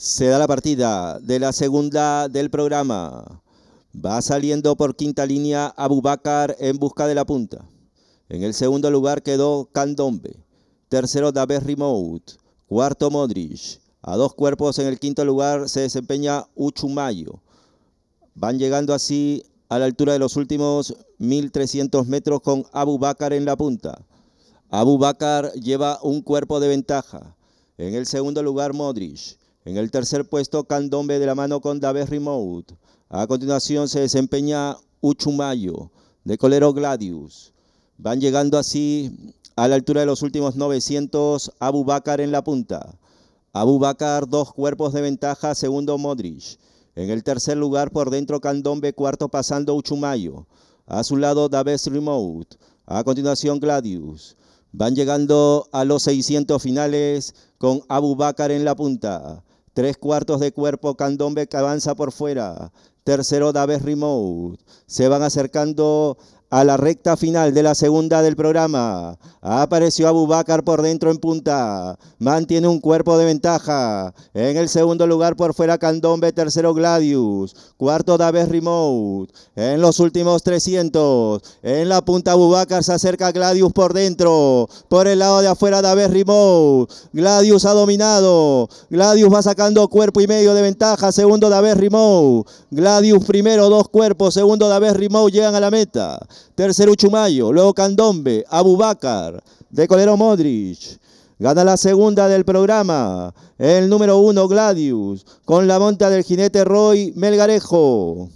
Se da la partida de la segunda del programa. Va saliendo por quinta línea Abubakar en busca de la punta. En el segundo lugar quedó Candombe. Tercero David Remote. Cuarto Modric. A dos cuerpos en el quinto lugar se desempeña Uchumayo. Van llegando así a la altura de los últimos 1300 metros con Abu en la punta. Abu lleva un cuerpo de ventaja. En el segundo lugar Modric. En el tercer puesto, Candombe de la mano con David Remote. A continuación se desempeña Uchumayo, de Colero Gladius. Van llegando así a la altura de los últimos 900, Abu Bakar en la punta. Abu Bakar, dos cuerpos de ventaja, segundo Modric. En el tercer lugar, por dentro Candombe, cuarto pasando Uchumayo. A su lado, Daves Remote. A continuación, Gladius. Van llegando a los 600 finales con Abu Bakar en la punta. Tres cuartos de cuerpo, Candombe que avanza por fuera. Tercero, David Remote. Se van acercando a la recta final de la segunda del programa, apareció Abubakar por dentro en punta, mantiene un cuerpo de ventaja. En el segundo lugar por fuera Candombe, tercero Gladius, cuarto David Remote. En los últimos 300, en la punta Abubakar se acerca Gladius por dentro, por el lado de afuera David Remote. Gladius ha dominado, Gladius va sacando cuerpo y medio de ventaja, segundo David Remote. Gladius primero, dos cuerpos, segundo David Remote llegan a la meta. Tercero Uchumayo, luego Candombe, Abubakar, de Colero Modric. Gana la segunda del programa, el número uno Gladius, con la monta del jinete Roy Melgarejo.